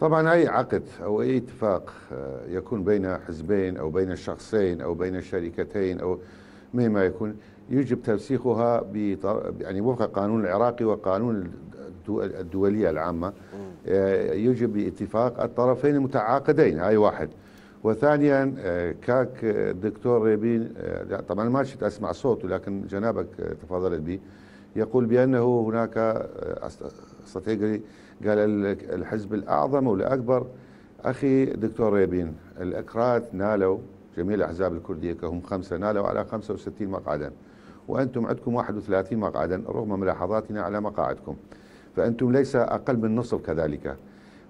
طبعا أي عقد أو أي اتفاق آه، يكون بين حزبين أو بين شخصين أو بين شركتين أو مهما يكون يجب توثيقها يعني وفق القانون العراقي وقانون الدولية العامة آه، يجب باتفاق الطرفين المتعاقدين هاي واحد وثانيا آه، كاك الدكتور ريبين طبعا ما شفت أسمع صوته لكن جنابك تفضلت به يقول بأنه هناك آه، استراتيجي قال الحزب الأعظم والأكبر أخي دكتور ريبين الأكراد نالوا جميع الأحزاب الكردية كهم خمسة نالوا على 65 مقعدا وأنتم عندكم 31 مقعدا رغم ملاحظاتنا على مقاعدكم فأنتم ليس أقل من نصف كذلك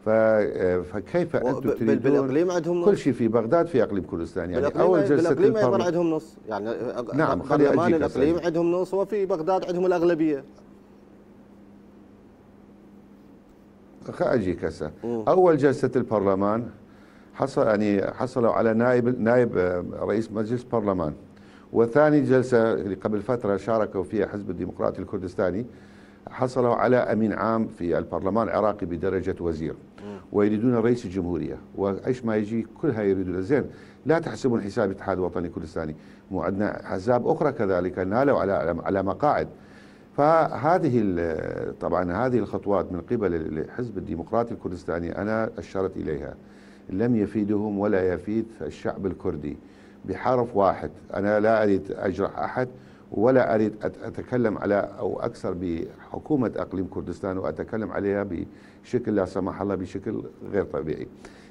آه، فكيف انتم تريدون بالاقليم عندهم كل شيء في بغداد في اقليم كردستان يعني اول جلسه بالاقليم ايضا عندهم نص يعني نعم برلمان الاقليم عندهم نص وفي بغداد عندهم الاغلبيه اجيك هسه اول جلسه البرلمان حصل يعني حصلوا على نائب نائب آه، رئيس مجلس برلمان وثاني جلسه اللي قبل فتره شاركوا فيها حزب الديمقراطي الكردستاني حصلوا على أمين عام في البرلمان العراقي بدرجة وزير ويريدون رئيس الجمهورية وإيش ما يجي كلها يريدون زين لا تحسبون حساب الاتحاد الوطني الكردستاني مو عندنا احزاب أخرى كذلك نالوا على على مقاعد فهذه طبعا هذه الخطوات من قبل الحزب الديمقراطي الكردستاني أنا أشرت إليها لم يفيدهم ولا يفيد الشعب الكردي بحرف واحد أنا لا أريد أجرح أحد ولا أريد أتكلم على أو أكثر بحكومة أقليم كردستان وأتكلم عليها بشكل لا سمح الله بشكل غير طبيعي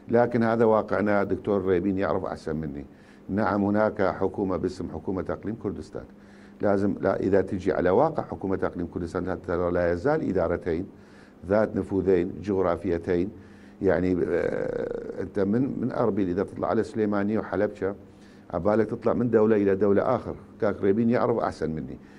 لكن هذا واقعنا دكتور ريبين يعرف أحسن مني نعم هناك حكومة باسم حكومة أقليم كردستان لازم لا إذا تجي على واقع حكومة أقليم كردستان ترى لا يزال إدارتين ذات نفوذين جغرافيتين يعني آه، أنت من من أربيل إذا تطلع على سليمانية وحلبشة عبالك تطلع من دوله الى دوله اخر كان يعرف احسن مني